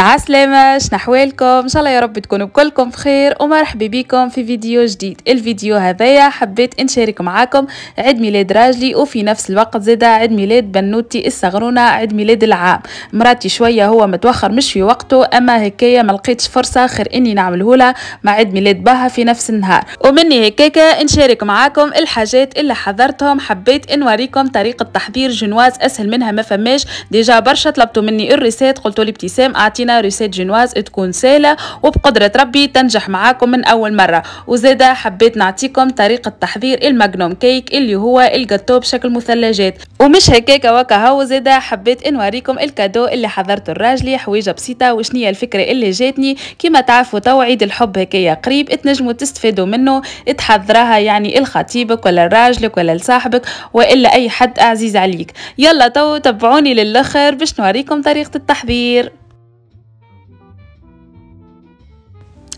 عسلامة شنو حوالكم ان شاء الله يا رب تكونوا بكلكم بخير ومرحبا بكم في فيديو جديد الفيديو هذايا حبيت نشارك معاكم عيد ميلاد راجلي وفي نفس الوقت زادا عيد ميلاد بنوتي الصغرونة عيد ميلاد العام مراتي شوية هو متوخر مش في وقته اما هكايا ما لقيتش فرصة خير اني نعمله لها مع عيد ميلاد بها في نفس النهار ومني هكاكا نشارك معاكم الحاجات اللي حضرتهم حبيت نوريكم طريقة تحضير جنواز اسهل منها ما فماش ديجا برشا طلبتوا مني الريسات قلتوا لي ابتسام اعطينا مزيانه ريسيت جينواز تكون سهله وبقدره ربي تنجح معاكم من اول مره وزاده حبيت نعطيكم طريقه تحضير الماجنوم كيك اللي هو الجاتو بشكل مثلجات ومش هكاك وكا هو زاده حبيت نوريكم الكادو اللي حضرته لراجلي حويجه بسيطه وشنية الفكره اللي جاتني كما تعرفوا تو عيد الحب هكايا قريب تنجموا تستفادوا منه تحضراها يعني الخطيبك ولا لراجلك ولا لصاحبك والا اي حد عزيز عليك يلا تو تبعوني للاخر باش نوريكم طريقه التحضير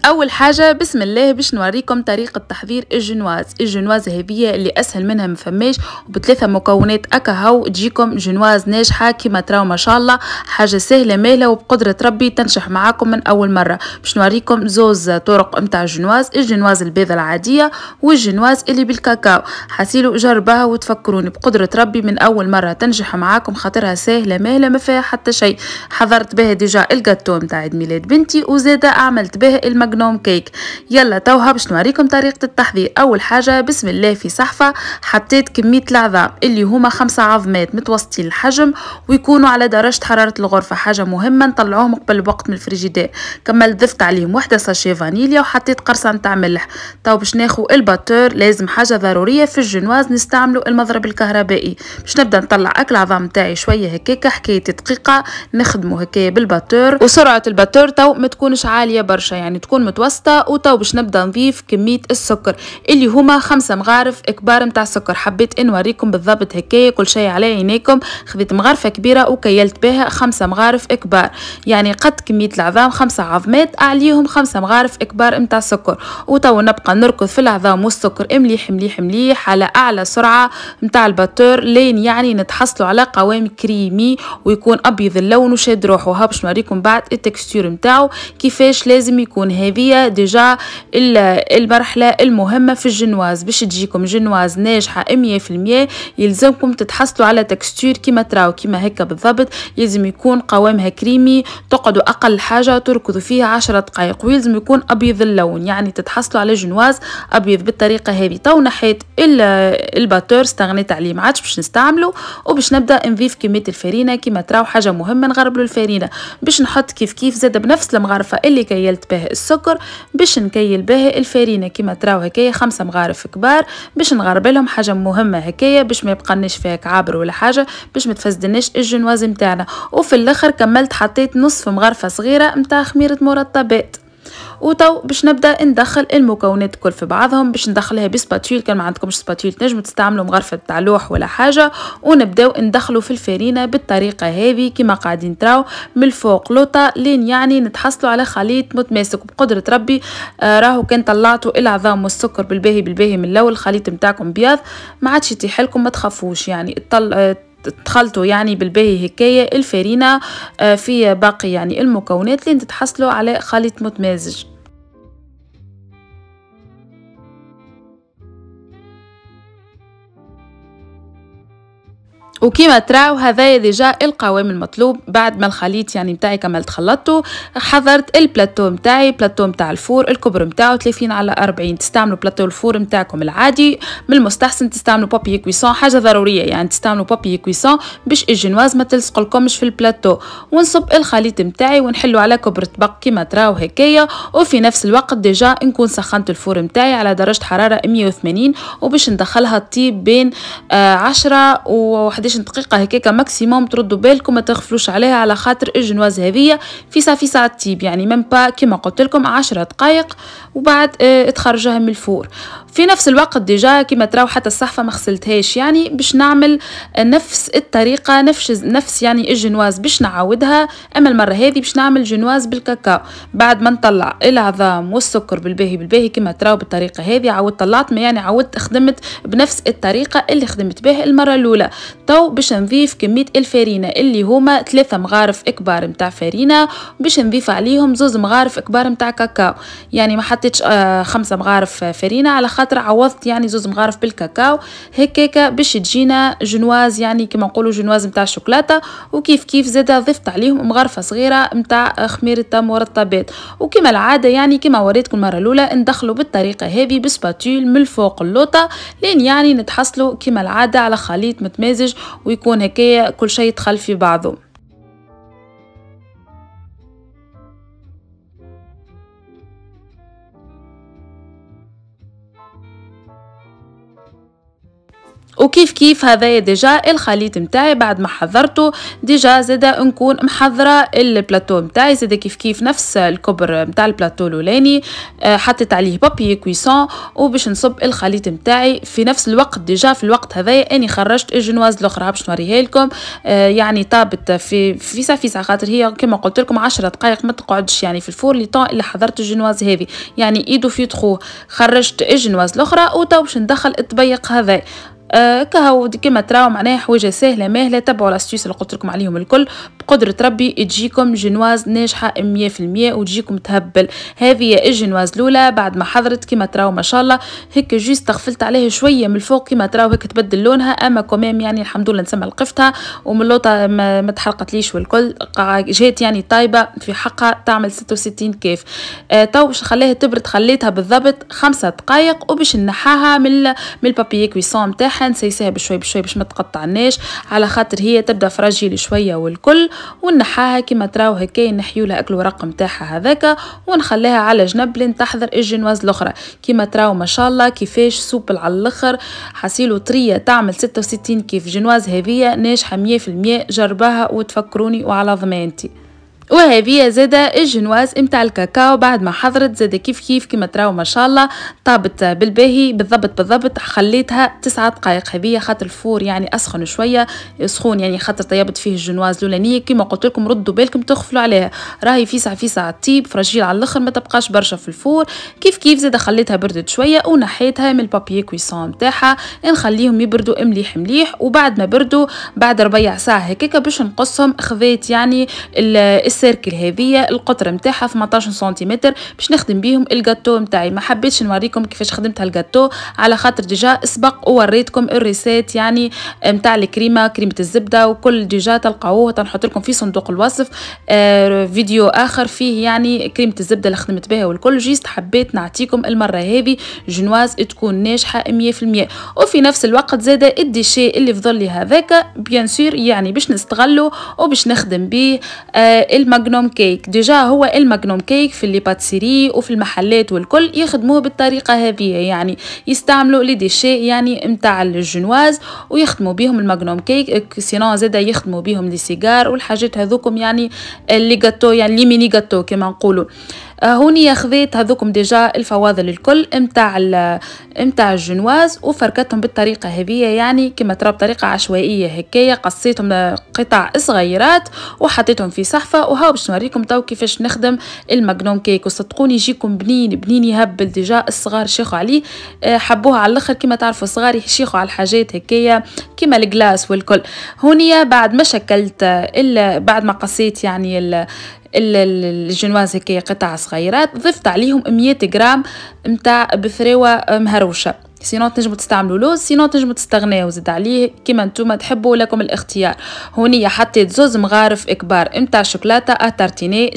اول حاجه بسم الله باش نوريكم طريقه تحضير الجنواز الجنواز هذه اللي اسهل منها ما فماش وبثلاثه مكونات اكاهو تجيكم جنواز ناجحه كما تراو ما شاء الله حاجه سهله ماله وبقدره ربي تنجح معاكم من اول مره باش نوريكم زوز طرق نتاع الجنواز الجنواز البيضه العاديه والجنواز اللي بالكاكاو حاسيلو جربها وتفكروني بقدره ربي من اول مره تنجح معاكم خاطرها سهله ماله ما فيها حتى شيء حضرت بها ديجا الجاتو نتاع عيد ميلاد بنتي وزاده عملت بها المك ماجنوم كيك يلا توها باش نوريكم طريقة التحضير أول حاجة بسم الله في صحفة حطيت كمية العظام اللي هما خمسة عظمات متوسطين الحجم ويكونوا على درجة حرارة الغرفة حاجة مهمة نطلعوهم قبل الوقت من الفريجيدير كملت ضفت عليهم وحدة ساشي فانيليا وحطيت قرصة نتاع ملح تو باش ناخو الباتور لازم حاجة ضرورية في الجنواز نستعملوا المضرب الكهربائي باش نبدا نطلع اكل عظام تاعي شوية هكاك حكاية دقيقة نخدمه هكايا بالباتور وسرعة الباتور تو ما تكونش عالية برشا يعني تكون تكون متوسطة وتو باش نبدا نضيف كمية السكر اللي هما خمسة مغارف كبار متاع سكر حبيت نوريكم بالضبط هكايا كل شيء على عينيكم خذيت مغرفة كبيرة وكيلت بها خمسة مغارف كبار يعني قد كمية العظام خمسة عظمات عليهم خمسة مغارف كبار متاع سكر وتو نبقى نركض في العظام والسكر مليح مليح مليح على أعلى سرعة متاع الباتور لين يعني نتحصلوا على قوام كريمي ويكون أبيض اللون وشاد روحه هابش نوريكم بعد التكستير متاعو كيفاش لازم يكون هاي الجانبية ديجا المرحلة المهمة في الجنواز باش تجيكم جنواز ناجحة 100% يلزمكم تتحصلوا على تكستور كيما تراو كيما هكا بالضبط يلزم يكون قوامها كريمي تقعدوا أقل حاجة تركضوا فيها 10 دقائق ويلزم يكون أبيض اللون يعني تتحصلوا على جنواز أبيض بالطريقة هذه تو نحيت الباتور استغنيت عليه ما عادش باش نستعمله وباش نبدا نضيف كميه الفرينه كيما تراو حاجه مهمه نغربلو الفرينه باش نحط كيف كيف زاد بنفس المغرفه اللي كيلت به السكر السكر باش نكيل به الفارينه كيما تراو هكايا خمسة مغارف كبار باش نغربلهم حاجه مهمه هكايا باش ما يبقناش فيها كعابر ولا حاجه باش ما تفسدناش الجنواز نتاعنا وفي الاخر كملت حطيت نصف مغرفه صغيره نتاع خميره مرطبات وتو باش نبدا ندخل المكونات الكل في بعضهم باش ندخلها بسباتول كان ما عندكمش سباتول تنجم تستعملوا مغرفه تاع لوح ولا حاجه ونبداو ندخلوا في الفرينه بالطريقه هذه كما قاعدين تراو من الفوق لوطا لين يعني نتحصلوا على خليط متماسك بقدره ربي آه راهو كان طلعتوا العظام والسكر بالباهي بالباهي من الاول الخليط نتاعكم بيض ما عادش يطيح لكم ما تخافوش يعني تطلع آه، تخلطوا يعني بالباهي هكايا الفرينه آه، في باقي يعني المكونات لين تتحصلوا على خليط متمازج وكما تراو هذايا ديجا القوام المطلوب بعد ما الخليط يعني متاعي كملت خلطته حضرت البلاتو متاعي بلاتو متاع الفور الكبر نتاعو 30 على 40 تستعملوا بلاتو الفور متاعكم العادي من المستحسن تستعملوا بابي كويسون حاجه ضروريه يعني تستعملوا بابي كويسون باش الجنواز ما تلصق لكمش في البلاتو ونصب الخليط متاعي ونحلو على كبر طبق كما تراو هكايا وفي نفس الوقت ديجا نكون سخنت الفور متاعي على درجه حراره 180 وباش ندخلها تطيب بين 10 و 11 قداش دقيقه هكاك ماكسيموم تردوا بالكم ما تغفلوش عليها على خاطر الجنواز هذه فيسا فيسا تيب يعني ميم با كيما قلت لكم 10 دقائق وبعد اه تخرجها من الفور في نفس الوقت ديجا كيما تراو حتى الصحفة ما خسلتهاش يعني باش نعمل نفس الطريقة نفس نفس يعني الجنواز باش نعاودها اما المرة هذه باش نعمل جنواز بالكاكاو بعد ما نطلع العظام والسكر بالباهي بالباهي كيما تراو بالطريقة هذه عاود طلعت ما يعني عاودت خدمت بنفس الطريقة اللي خدمت بها المرة الاولى تو باش نضيف كمية الفارينة اللي هما ثلاثة مغارف كبار متاع فارينة باش نضيف عليهم زوز مغارف كبار متاع كاكاو يعني ما حطيتش آه خمسة مغارف فارينة على خاطر خاطر عوضت يعني زوز مغارف بالكاكاو هكاكا باش تجينا جنواز يعني كما نقولوا جنواز نتاع الشوكولاته وكيف كيف زادا ضفت عليهم مغرفه صغيره نتاع خميره مرطبات وكما العاده يعني كما وريتكم المره الاولى ندخلوا بالطريقه هذه بسباتول من الفوق اللوطه لين يعني نتحصلوا كما العاده على خليط متمازج ويكون هكايا كل شيء يدخل في بعضه وكيف كيف هذايا ديجا الخليط متاعي بعد ما حضرته ديجا زاده نكون محضره البلاطو متاعي زاده كيف كيف نفس الكبر متاع البلاطو الاولاني آه، حطيت عليه بابي كويسون وباش نصب الخليط متاعي في نفس الوقت ديجا في الوقت هذايا اني خرجت الجنواز الاخرى باش نوريها لكم آه، يعني طابت في فيسا فيسا خاطر هي كما قلت لكم 10 دقائق ما تقعدش يعني في الفور لي طون اللي حضرت الجنواز هذه يعني ايدو في تخوه خرجت الجنواز الاخرى وتو باش ندخل الطبيق هذا آه كهو كما تراو معناها حوايج سهله ماهله تبعوا لاستيس اللي قلت لكم عليهم الكل بقدره ربي تجيكم جنواز ناجحه 100% وتجيكم تهبل هذه هي الجنواز الاولى بعد ما حضرت كما تراو ما شاء الله هيك جوست تغفلت عليها شويه من الفوق كما تراو هيك تبدل لونها اما كومام يعني الحمد لله نسمى لقفتها ومن لوطه ما, تحرقتليش والكل جات يعني طايبه في حقها تعمل 66 كيف آه، تو باش نخليها تبرد خليتها بالضبط خمسة دقائق وباش نحاها من من البابيي كويسون نتاعها الطحين سيسيها بشوي بشوي باش ما تقطعناش على خاطر هي تبدا فراجيل شويه والكل ونحاها كيما تراو هكايا نحيو لها اكل ورق نتاعها هذاك ونخليها على جنب لين تحضر الجينواز الاخرى كيما تراو ما شاء الله كيفاش سوبل على الاخر حاسيلو طريه تعمل 66 كيف جينواز هذه ناجحه 100% جربها وتفكروني وعلى ضمانتي وهذه زاده الجنواز امتع الكاكاو بعد ما حضرت زاده كيف كيف كما تراو ما شاء الله طابت بالباهي بالضبط بالضبط خليتها تسعة دقائق هذه خاطر الفور يعني اسخن شويه سخون يعني خاطر طيبت فيه الجنواز الاولانيه كما قلت لكم ردوا بالكم تغفلوا عليها راهي في ساعة تيب فرجيل على الاخر ما تبقاش برشا في الفور كيف كيف زاده خليتها بردت شويه ونحيتها من البابي كويسون نتاعها نخليهم يبردوا مليح مليح وبعد ما بردوا بعد ربيع ساعه هكاك باش نقصهم خذيت يعني الس السيركل هذه القطر نتاعها 18 سنتيمتر باش نخدم بيهم الجاتو نتاعي ما حبيتش نوريكم كيفاش خدمت هالجاتو على خاطر ديجا سبق ووريتكم الريسات يعني نتاع آه، الكريمه كريمه الزبده وكل ديجا تلقاوه تنحط لكم في صندوق الوصف آه فيديو اخر فيه يعني كريمه الزبده اللي خدمت بها والكل جيست حبيت نعطيكم المره هذه جنواز تكون ناجحه 100% وفي نفس الوقت زاده الديشي اللي فضل لي هذاك بيان سور يعني باش نستغله وباش نخدم بيه آه ماجنوم كيك ديجا هو الماجنوم كيك في اللي باتسيري وفي المحلات والكل يخدموه بالطريقة هذه يعني يستعملوا لي ديشي يعني متاع الجنواز ويخدموا بيهم الماجنوم كيك سينو زادا يخدموا بيهم لي سيجار والحاجات هذوكم يعني اللي جاتو يعني لي ميني جاتو كما نقولوا آه، هوني خذيت هذوكم ديجا الفواضل الكل متاع متاع الجنواز وفركتهم بالطريقه هذية يعني كما ترى بطريقه عشوائيه هكايا قصيتهم قطع صغيرات وحطيتهم في صحفه وهاو باش نوريكم تو كيفاش نخدم المجنوم كيك وصدقوني يجيكم بنين بنين يهبل ديجا الصغار شيخوا عليه آه، حبوها على الاخر كما تعرفوا الصغار يشيخوا على الحاجات هكايا كما الجلاس والكل هونيا بعد ما شكلت بعد ما قصيت يعني الجنواز هكايا قطع صغيرات ضفت عليهم 100 غرام متاع بثراوه مهروشه سينو تنجموا تستعملوا لوز سينو تنجموا تستغناو زد عليه كيما نتوما تحبوا لكم الاختيار هوني حطيت زوز مغارف كبار نتاع شوكولاته اتارتيني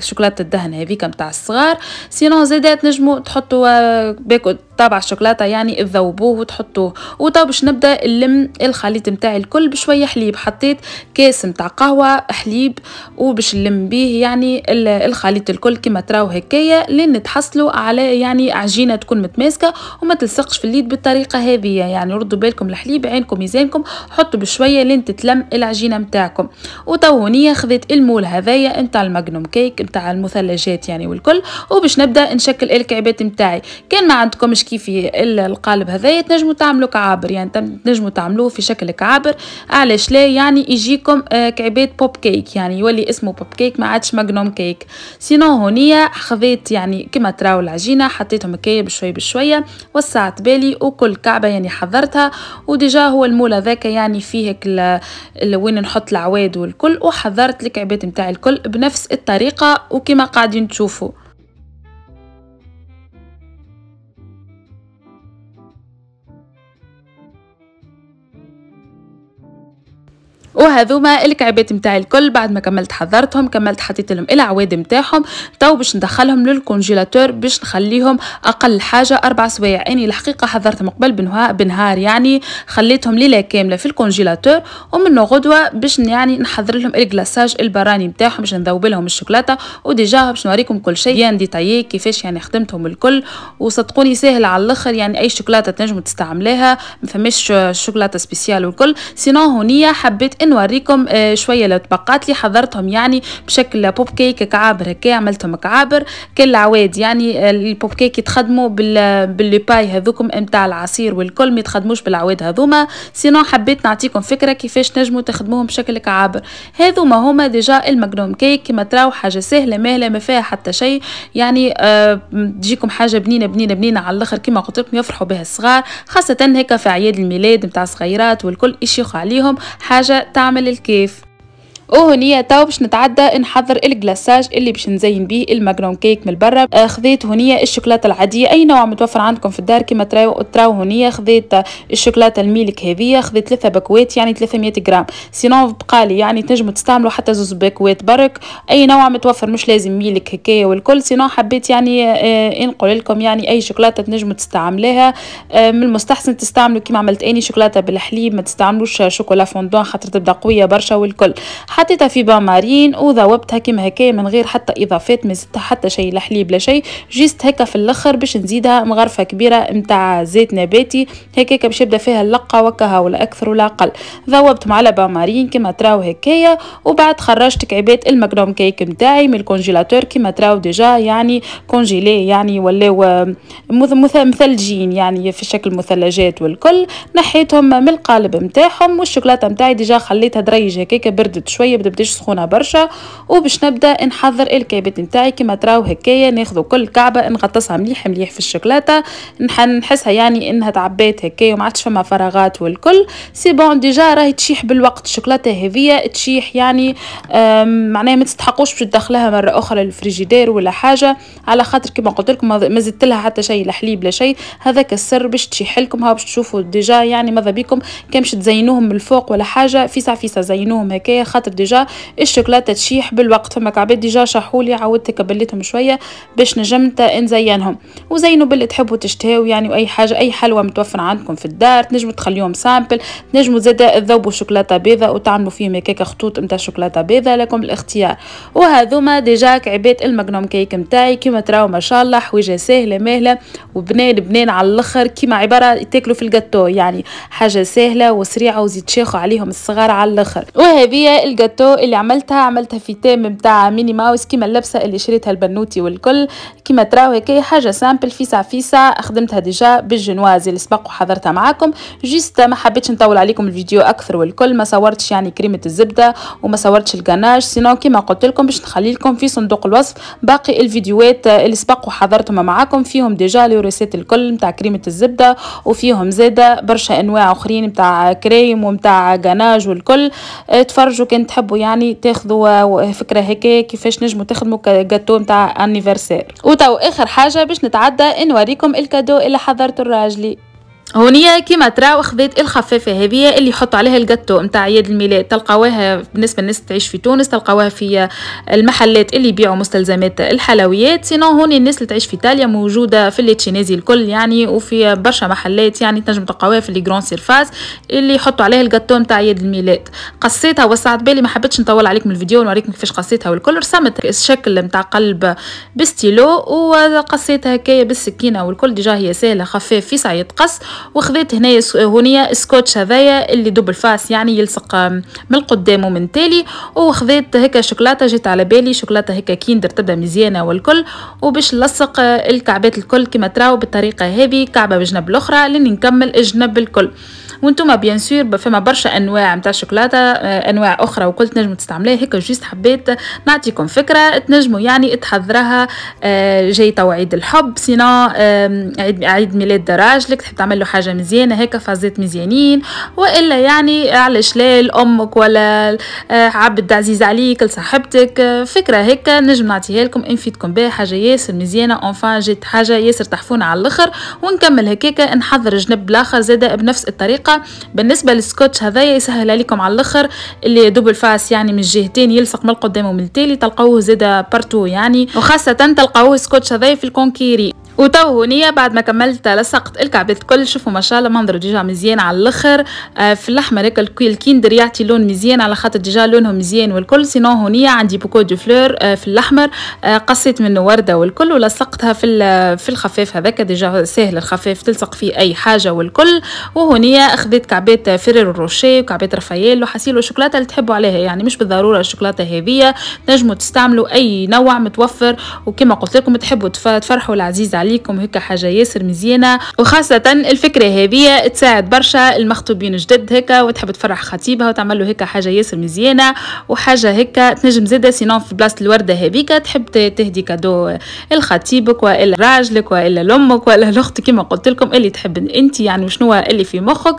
شوكولاته الدهن هذيك نتاع الصغار سينو زيدات تنجموا تحطوا آه، باكو طابع الشوكولاته يعني تذوبوه وتحطوه وتو باش نبدا نلم الخليط نتاعي الكل بشويه حليب حطيت كاس نتاع قهوه حليب وباش نلم به يعني الخليط الكل كما تراو هكايا لين تحصلوا على يعني عجينه تكون متماسكه وما تلصقش في اليد بالطريقه هذه يعني ردوا بالكم الحليب عينكم ميزانكم حطوا بشويه لين تتلم العجينه نتاعكم وتو هنيه خذيت المول هذايا نتاع الماجنوم كيك نتاع المثلجات يعني والكل وباش نبدا نشكل الكعبات نتاعي كان ما عندكمش كيفي القالب هذايا تنجموا تعملوا كعابر يعني تنجموا تعملوه في شكل كعابر علاش لا يعني يجيكم كعبات بوب كيك يعني يولي اسمه بوب كيك ما عادش ماجنوم كيك سينو هونيا خذيت يعني كما تراو العجينه حطيتهم هكايا بشوي بشويه وسعت بالي وكل كعبه يعني حضرتها وديجا هو المول هذاك يعني فيه وين نحط العواد والكل وحضرت الكعبات نتاع الكل بنفس الطريقه وكما قاعدين تشوفوا وهذوما الكعبات نتاع الكل بعد ما كملت حضرتهم كملت حطيت لهم العواد نتاعهم تو باش ندخلهم للكونجيلاتور باش نخليهم اقل حاجه اربع سوايع اني يعني الحقيقه حضرتهم قبل بنهار يعني خليتهم ليله كامله في الكونجيلاتور ومن غدوه باش يعني نحضر لهم الكلاساج البراني نتاعهم باش نذوب لهم الشوكولاته وديجا باش نوريكم كل شيء بيان يعني ديتاي كيفاش يعني خدمتهم الكل وصدقوني ساهل على الاخر يعني اي شوكولاته تنجموا تستعملوها ما فماش شوكولاته سبيسيال والكل سينو هنيه حبيت نوريكم آه، شويه الطبقات اللي حضرتهم يعني بشكل بوب كيك كعابر هكا عملتهم كعابر عواد يعني آه، البوب كيك يتخدموا بال باي هذوكم نتاع العصير والكل ما يتخدموش بالعواد هذوما سينو حبيت نعطيكم فكره كيفاش نجموا تخدموهم بشكل كعابر هذوما هما ديجا المجنوم كيك كما تراو حاجه سهله مهله ما فيها حتى شيء يعني أه تجيكم حاجه بنينه بنينه بنينه على الاخر كما قلت لكم يفرحوا بها الصغار خاصه هيك في اعياد الميلاد نتاع الصغيرات والكل يشيخوا عليهم حاجه تعمل الكيف وهنية تو باش نتعدى نحضر الجلاساج اللي باش نزين بيه الماجنون كيك من برا آه، خذيت هنية الشوكولاته العاديه اي نوع متوفر عندكم في الدار كما تراو تراو هنية خذيت آه، الشوكولاته الميلك هذه خذيت ثلاثه بكويت يعني 300 جرام سينون بقالي يعني تنجموا تستعملوا حتى زوز بكويت برك اي نوع متوفر مش لازم ميلك هكايا والكل سينو حبيت يعني آه, آه، نقول لكم يعني اي شوكولاته تنجموا تستعملوها آه من المستحسن تستعملوا كيما عملت اني شوكولاته بالحليب ما تستعملوش شوكولا فوندون خاطر تبدا قويه برشا والكل حطيتها في بامارين وذوبتها كيما هكايا من غير حتى اضافات ما زدتها حتى شي لحليب لا شي جيست هكا في الاخر باش نزيدها مغرفه كبيره نتاع زيت نباتي هكاك باش يبدا فيها اللقه وكها ولا اكثر ولا اقل ذوبت مع بامارين كيما تراو هكايا وبعد خرجت كعبات الماكروم كيك نتاعي من الكونجيلاتور كيما تراو ديجا يعني كونجيلي يعني ولاو آه، مثلجين يعني في شكل مثلجات والكل نحيتهم من القالب نتاعهم والشوكولاته نتاعي ديجا خليتها دريج هكاك بردت شويه شويه ما تبداش سخونه برشا وباش نبدا نحضر الكعبات نتاعي كما تراو هكايا ناخذ كل كعبه نغطسها مليح مليح في الشوكولاته نحسها يعني انها تعبات هكايا وما عادش فما فراغات والكل سي بون ديجا راهي تشيح بالوقت الشوكولاته هذيا تشيح يعني معناها ما تستحقوش باش تدخلها مره اخرى للفريجيدير ولا حاجه على خاطر كما قلت لكم ما زدت لها حتى شيء لا حليب لا شيء هذاك السر باش تشيح لكم ها باش تشوفوا ديجا يعني ماذا بيكم كامش تزينوهم من الفوق ولا حاجه في ساعه زينوهم هكايا خاطر خاطر ديجا الشوكولاته تشيح بالوقت فما كعبات ديجا شحولي عاودت كبلتهم شويه باش نجمت نزينهم وزينوا باللي تحبوا تشتهوا يعني واي حاجه اي حلوى متوفره عندكم في الدار تنجموا تخليهم سامبل تنجموا زادا تذوبوا شوكولاته بيضاء وتعملوا فيهم هكاك خطوط نتاع شوكولاته بيضاء لكم الاختيار وهذوما ديجا كعبات المغنوم كيك نتاعي كيما تراو ما شاء الله حويجه سهله مهله وبنين بنين على الاخر كيما عباره تاكلوا في الجاتو يعني حاجه سهله وسريعه وزيد شيخوا عليهم الصغار على الاخر وهذه الجاتو اللي عملتها عملتها في تيم متاع ميني ماوس كيما اللبسه اللي شريتها البنوتي والكل كيما تراو هكايا حاجه سامبل فيسع فيسع خدمتها ديجا بالجنواز اللي سبق وحضرتها معاكم جيست ما حبيتش نطول عليكم الفيديو اكثر والكل ما صورتش يعني كريمه الزبده وما صورتش الجناش سينو كيما قلت لكم باش نخلي لكم في صندوق الوصف باقي الفيديوهات اللي سبق وحضرتهم معاكم فيهم ديجا لي ريسيت الكل نتاع كريمه الزبده وفيهم زاده برشا انواع اخرين نتاع كريم ومتاع جناج والكل تفرجوا كنت تحبوا يعني تاخذوا فكره هكا كيفاش نجموا تخدموا كجاتو نتاع انيفرسير وتو اخر حاجه باش نتعدى نوريكم الكادو اللي حضرته الراجلي هونيا كيما ترى وخذيت الخفافة هذه اللي يحط عليها الجاتو نتاع عيد الميلاد تلقاوها بالنسبة للناس تعيش في تونس تلقاوها في المحلات اللي يبيعوا مستلزمات الحلويات سينو هوني الناس اللي تعيش في ايطاليا موجودة في الليتشينيزي الكل يعني وفي برشا محلات يعني تنجم تلقاوها في الجران سيرفاس اللي يحطوا عليها الجاتو نتاع عيد الميلاد قصيتها وسعت بالي ما حبيتش نطول عليكم الفيديو نوريكم كيفاش قصيتها والكل رسمت الشكل نتاع قلب بستيلو وقصيتها هكايا بالسكينة والكل ديجا هي سهلة خفاف في ساعة قص وخذيت هنايا هنايا سكوتش هذايا اللي دوبل فاس يعني يلصق من القدام ومن تالي وخذيت هكا شوكولاته جيت على بالي شوكولاته هكا كيندر تبدا مزيانه والكل وباش نلصق آه، الكعبات الكل كما تراو بالطريقه هذه كعبه بجنب الاخرى لين نكمل الجنب الكل وانتم بيان سور فما برشا انواع نتاع شوكولاته آه، انواع اخرى وكل تنجموا تستعمليها هيك جوست حبيت نعطيكم فكره تنجموا يعني تحضرها آه، جاي تو عيد الحب سينا عيد عيد ميلاد راجلك تحب تعمل له حاجه مزيانه هيك فازات مزيانين والا يعني على شلال امك ولا آه، عبد عزيز عليك لصاحبتك فكره هيك نجم نعطيها لكم انفيدكم بها حاجه ياسر مزيانه اونفان جات حاجه ياسر تحفونه على الاخر ونكمل هكاك نحضر جنب الاخر زاده بنفس الطريقه بالنسبة للسكوتش هذايا يسهل لكم على الاخر اللي دوب الفاس يعني من الجهتين يلصق من القدام ومن التالي تلقوه زاده بارتو يعني وخاصة تلقوه السكوتش هذايا في الكونكيري وتو هونيا بعد ما كملت لصقت الكعبات الكل شوفوا ما شاء الله منظر ديجا مزيان على الاخر آه، في اللحمه هذاك الكيندر يعطي لون مزيان على خاطر ديجا لونهم مزيان والكل سينو هونيا عندي بوكو دو فلور آه، في الاحمر آه، قصيت منه ورده والكل ولصقتها في في الخفاف هذاك ديجا ساهل الخفاف تلصق فيه اي حاجه والكل وهونيا اخذت كعبات فرير روشي وكعبات رافائيل وحسيل وشوكولاته اللي تحبوا عليها يعني مش بالضروره الشوكولاته هذيه نجموا تستعملوا اي نوع متوفر وكما قلت لكم تحبوا تفرحوا العزيز عليكم هيك حاجه ياسر مزيانه وخاصه الفكره هذه تساعد برشا المخطوبين جدد هيك وتحب تفرح خطيبها وتعمل له هيك حاجه ياسر مزيانه وحاجه هيك تنجم زاده سينون في بلاصه الورده هذيك تحب تهدي كادو لخطيبك والا راجلك والا لامك والا لاختك كما قلت لكم اللي تحب انت يعني شنو اللي في مخك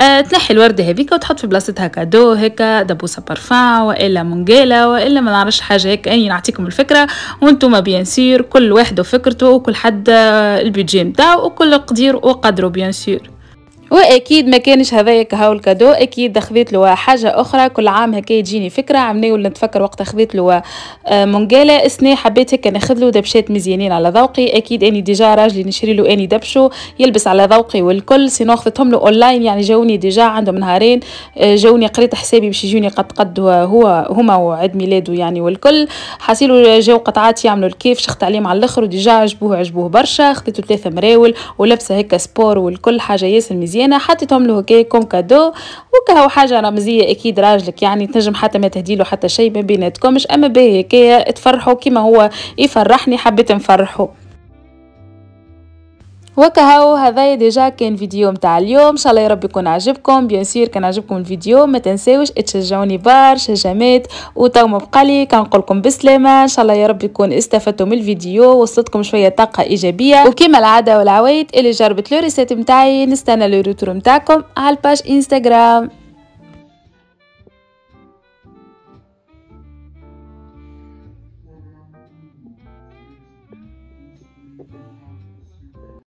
آه تنحي الورده هذيك وتحط في بلاصتها كادو هيك دبوسه بارفان والا منجيله والا ما نعرفش حاجه هيك اني يعني نعطيكم الفكره وانتم بيان سير كل واحد وفكرته وكل حد البيدجي نتاعو وكل قدير وقدره بيان سور واكيد ما كانش هذايا هاو الكادو اكيد دخلت له حاجه اخرى كل عام هكا يجيني فكره عمني ولا نتفكر وقت خذيت له آه، مونجالا اسني حبيت هكا ناخذ له دبشات مزيانين على ذوقي اكيد اني ديجا راجلي نشري له اني دبشو يلبس على ذوقي والكل سينو خذتهم له اونلاين يعني جاوني ديجا عندهم نهارين آه، جاوني قريت حسابي باش يجوني قد قد هو هما وعيد ميلاده يعني والكل حاسيلو جاو قطعات يعملوا الكيف شخت عليهم على الاخر وديجا عجبوه عجبوه برشا خذيته ثلاثه مراول ولبسه هكا سبور والكل حاجه ياسر مزيانه حطيتهم له كوم كادو وكهو حاجه رمزيه اكيد راجلك يعني تنجم حتى ما تهدي له حتى شيء ما بيناتكمش اما باهي هكايا تفرحوا كيما هو يفرحني حبيت نفرحه وكهو هذايا ديجا كان فيديو متاع اليوم ان شاء الله يا رب يكون عجبكم بيان سير كان عجبكم الفيديو ما تنساوش تشجعوني برشا جامات وتو ما لي كنقول لكم بالسلامه ان شاء الله يا رب يكون استفدتوا من الفيديو وصلتكم شويه طاقه ايجابيه وكما العاده والعوايد اللي جربت لو ريسيت متاعي نستنى لو ريتور متاعكم على الباج انستغرام